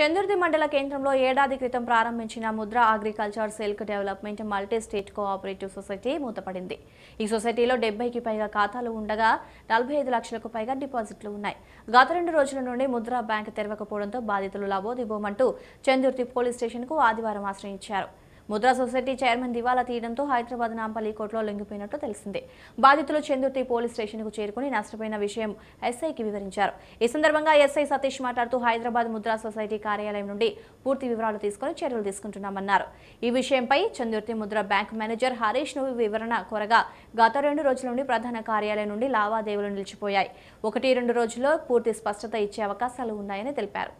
చందుర్తి మండల కేంద్రంలో ఏడాది క్రితం ప్రారంభించిన Mudra agriculture silk development multi state cooperative society మూతపడింది ఈ సొసైటీలో డెబ్బైకి పైగా ఖాతాలు ఉండగా నలభై ఐదు లక్షలకు పైగా డిపాజిట్లు ఉన్నాయి గత రెండు రోజుల నుండి ముద్ర బ్యాంక్ తెరవకపోవడంతో బాధితులు లాభోదిబోమంటూ చందుర్తి పోలీస్ స్టేషన్కు ఆదివారం ఆశ్రయించారు ముద్రా సొసైటీ చైర్మన్ దివాలా తీయడంతో హైదరాబాద్ నాంపల్లి కోర్టులో లొంగిపోయినట్లు తెలిసిందే బాధితులు చెందుర్తి పోలీస్ స్టేషన్కు చేరుకుని నష్టపోయిన విషయం ఎస్ఐకి వివరించారు ఈ సందర్భంగా ఎస్ఐ సతీష్ మాట్లాడుతూ హైదరాబాద్ ముద్రా సొసైటీ కార్యాలయం నుండి పూర్తి వివరాలు తీసుకుని చర్యలు తీసుకుంటున్నామన్నారు ఈ విషయంపై చందుర్తి ముద్ర బ్యాంక్ మేనేజర్ హరీష్ ను వివరణ కోరగా గత రెండు రోజుల నుండి ప్రధాన కార్యాలయం నుండి లావాదేవీలు నిలిచిపోయాయి ఒకటి రెండు రోజుల్లో పూర్తి స్పష్టత ఇచ్చే అవకాశాలు ఉన్నాయని తెలిపారు